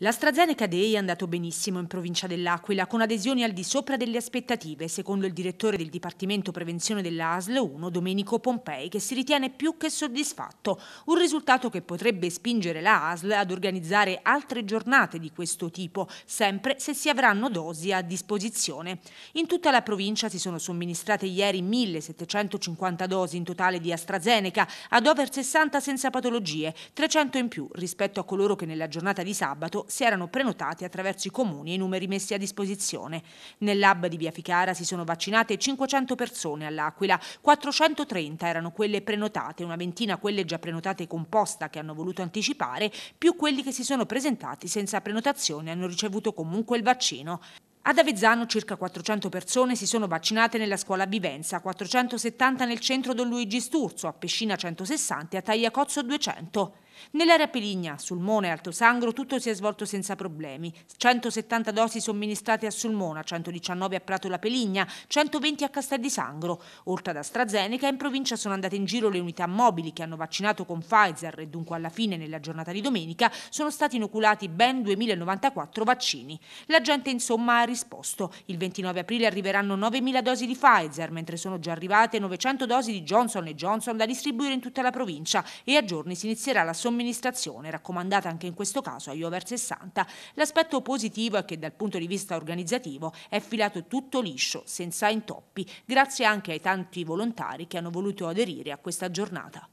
L'AstraZeneca Day è andato benissimo in provincia dell'Aquila, con adesioni al di sopra delle aspettative, secondo il direttore del Dipartimento Prevenzione della ASL 1, Domenico Pompei, che si ritiene più che soddisfatto, un risultato che potrebbe spingere la ASL ad organizzare altre giornate di questo tipo, sempre se si avranno dosi a disposizione. In tutta la provincia si sono somministrate ieri 1.750 dosi in totale di AstraZeneca, ad over 60 senza patologie, 300 in più rispetto a coloro che nella giornata di sabato si erano prenotati attraverso i comuni e i numeri messi a disposizione. Nell'hub di Via Ficara si sono vaccinate 500 persone all'Aquila, 430 erano quelle prenotate, una ventina quelle già prenotate con posta che hanno voluto anticipare, più quelli che si sono presentati senza prenotazione hanno ricevuto comunque il vaccino. Ad Avezzano circa 400 persone si sono vaccinate nella scuola Vivenza, 470 nel centro Don Luigi Sturzo, a Pescina 160 e a Tagliacozzo 200. Nell'area Peligna, Sulmona e Alto Sangro tutto si è svolto senza problemi. 170 dosi somministrate a Sulmona, 119 a Prato La Peligna, 120 a Castel di Sangro. Oltre ad AstraZeneca, in provincia sono andate in giro le unità mobili che hanno vaccinato con Pfizer e dunque alla fine, nella giornata di domenica, sono stati inoculati ben 2094 vaccini. La gente insomma ha risposto. Il 29 aprile arriveranno 9.000 dosi di Pfizer, mentre sono già arrivate 900 dosi di Johnson Johnson da distribuire in tutta la provincia e a giorni si inizierà la somministrazione somministrazione, raccomandata anche in questo caso agli over 60. L'aspetto positivo è che dal punto di vista organizzativo è filato tutto liscio, senza intoppi, grazie anche ai tanti volontari che hanno voluto aderire a questa giornata.